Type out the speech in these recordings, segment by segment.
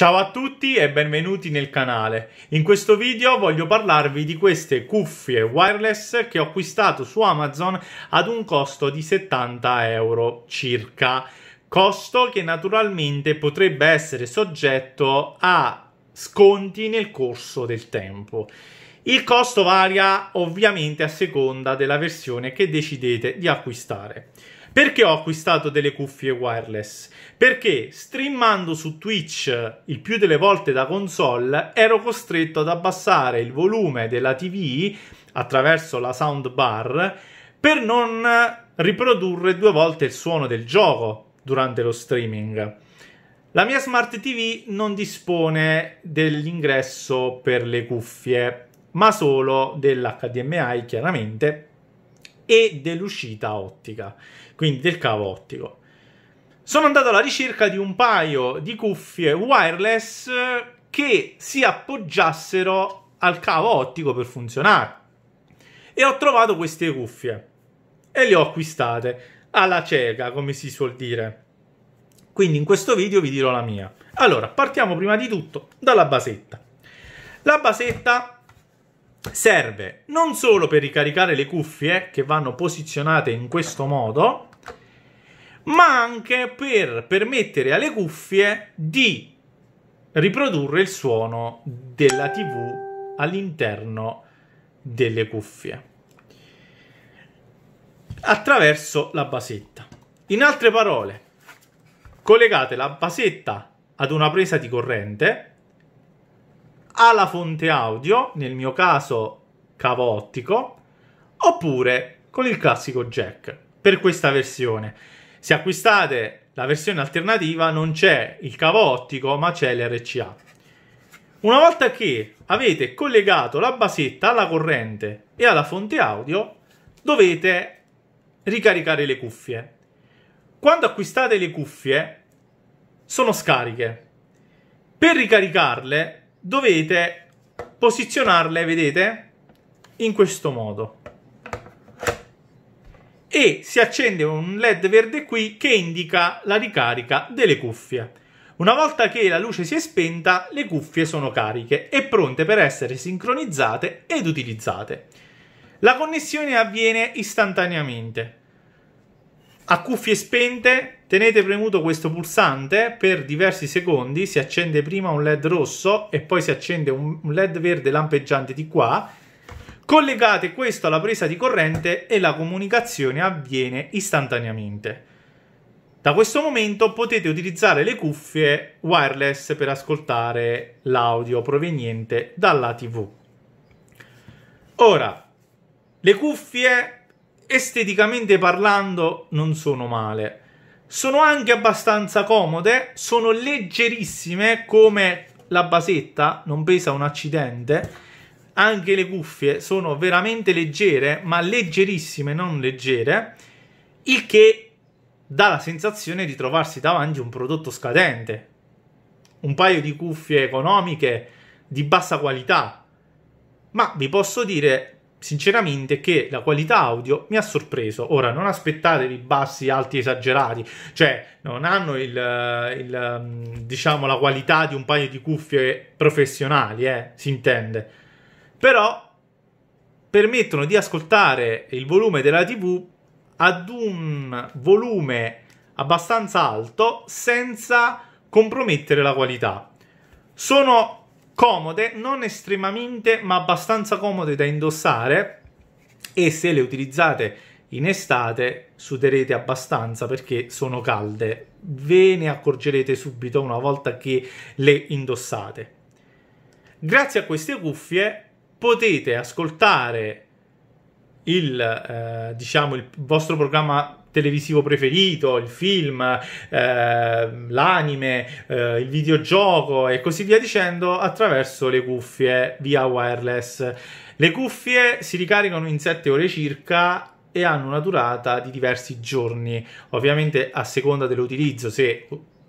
Ciao a tutti e benvenuti nel canale. In questo video voglio parlarvi di queste cuffie wireless che ho acquistato su Amazon ad un costo di 70 euro circa. Costo che naturalmente potrebbe essere soggetto a sconti nel corso del tempo. Il costo varia ovviamente a seconda della versione che decidete di acquistare. Perché ho acquistato delle cuffie wireless? Perché streamando su Twitch il più delle volte da console ero costretto ad abbassare il volume della TV attraverso la soundbar per non riprodurre due volte il suono del gioco durante lo streaming. La mia smart TV non dispone dell'ingresso per le cuffie, ma solo dell'HDMI chiaramente e dell'uscita ottica, quindi del cavo ottico. Sono andato alla ricerca di un paio di cuffie wireless che si appoggiassero al cavo ottico per funzionare e ho trovato queste cuffie e le ho acquistate alla cieca, come si suol dire. Quindi in questo video vi dirò la mia. Allora, partiamo prima di tutto dalla basetta. La basetta serve non solo per ricaricare le cuffie che vanno posizionate in questo modo, ma anche per permettere alle cuffie di riprodurre il suono della TV all'interno delle cuffie attraverso la basetta. In altre parole, collegate la basetta ad una presa di corrente alla fonte audio, nel mio caso cavo ottico, oppure con il classico jack per questa versione. Se acquistate la versione alternativa non c'è il cavo ottico, ma c'è l'RCA. Una volta che avete collegato la basetta alla corrente e alla fonte audio, dovete ricaricare le cuffie. Quando acquistate le cuffie sono scariche. Per ricaricarle dovete posizionarle, vedete, in questo modo. E si accende un LED verde qui che indica la ricarica delle cuffie. Una volta che la luce si è spenta, le cuffie sono cariche e pronte per essere sincronizzate ed utilizzate. La connessione avviene istantaneamente. A cuffie spente Tenete premuto questo pulsante per diversi secondi, si accende prima un LED rosso e poi si accende un LED verde lampeggiante di qua. Collegate questo alla presa di corrente e la comunicazione avviene istantaneamente. Da questo momento potete utilizzare le cuffie wireless per ascoltare l'audio proveniente dalla TV. Ora, le cuffie esteticamente parlando non sono male. Sono anche abbastanza comode, sono leggerissime come la basetta, non pesa un accidente. Anche le cuffie sono veramente leggere, ma leggerissime, non leggere, il che dà la sensazione di trovarsi davanti a un prodotto scadente. Un paio di cuffie economiche di bassa qualità. Ma vi posso dire sinceramente che la qualità audio mi ha sorpreso. Ora, non aspettatevi bassi, alti esagerati, cioè non hanno il, eh, il, mm, diciamo, la qualità di un paio di cuffie professionali, eh, si intende. Però permettono di ascoltare il volume della TV ad un volume abbastanza alto senza compromettere la qualità. Sono comode, non estremamente, ma abbastanza comode da indossare e se le utilizzate in estate suderete abbastanza perché sono calde. Ve ne accorgerete subito una volta che le indossate. Grazie a queste cuffie potete ascoltare il, eh, diciamo, il vostro programma televisivo preferito, il film, eh, l'anime, eh, il videogioco e così via dicendo attraverso le cuffie via wireless. Le cuffie si ricaricano in 7 ore circa e hanno una durata di diversi giorni, ovviamente a seconda dell'utilizzo, se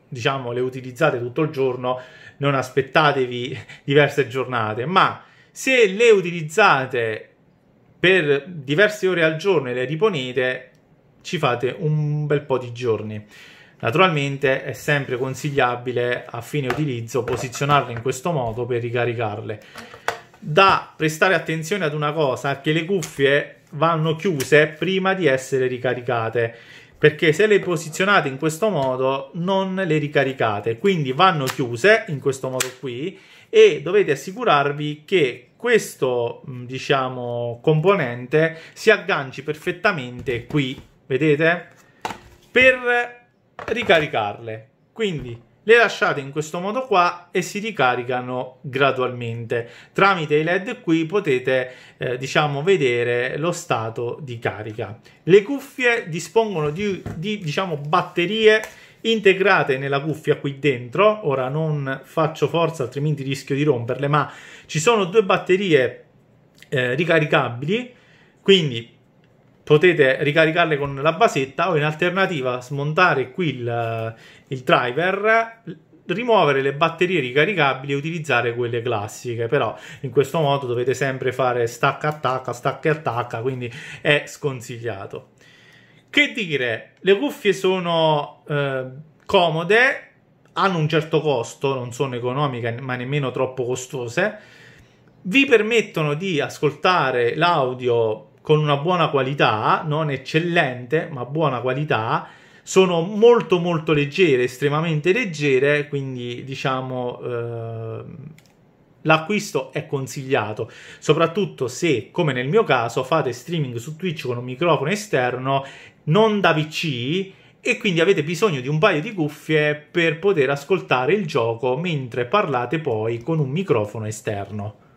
diciamo le utilizzate tutto il giorno non aspettatevi diverse giornate, ma se le utilizzate per diverse ore al giorno e le riponete ci fate un bel po' di giorni. Naturalmente è sempre consigliabile a fine utilizzo posizionarle in questo modo per ricaricarle. Da prestare attenzione ad una cosa, che le cuffie vanno chiuse prima di essere ricaricate, perché se le posizionate in questo modo non le ricaricate, quindi vanno chiuse in questo modo qui e dovete assicurarvi che questo diciamo componente si agganci perfettamente qui vedete? Per ricaricarle. Quindi le lasciate in questo modo qua e si ricaricano gradualmente. Tramite i LED qui potete eh, diciamo vedere lo stato di carica. Le cuffie dispongono di, di diciamo batterie integrate nella cuffia qui dentro. Ora non faccio forza altrimenti rischio di romperle, ma ci sono due batterie eh, ricaricabili, quindi potete ricaricarle con la basetta o in alternativa smontare qui il, eh, il driver rimuovere le batterie ricaricabili e utilizzare quelle classiche però in questo modo dovete sempre fare stacca attacca stacca e attacca quindi è sconsigliato che dire le cuffie sono eh, comode hanno un certo costo non sono economiche ma nemmeno troppo costose vi permettono di ascoltare l'audio con una buona qualità, non eccellente, ma buona qualità. Sono molto molto leggere, estremamente leggere, quindi diciamo eh, l'acquisto è consigliato, soprattutto se, come nel mio caso, fate streaming su Twitch con un microfono esterno, non da PC, e quindi avete bisogno di un paio di cuffie per poter ascoltare il gioco mentre parlate poi con un microfono esterno.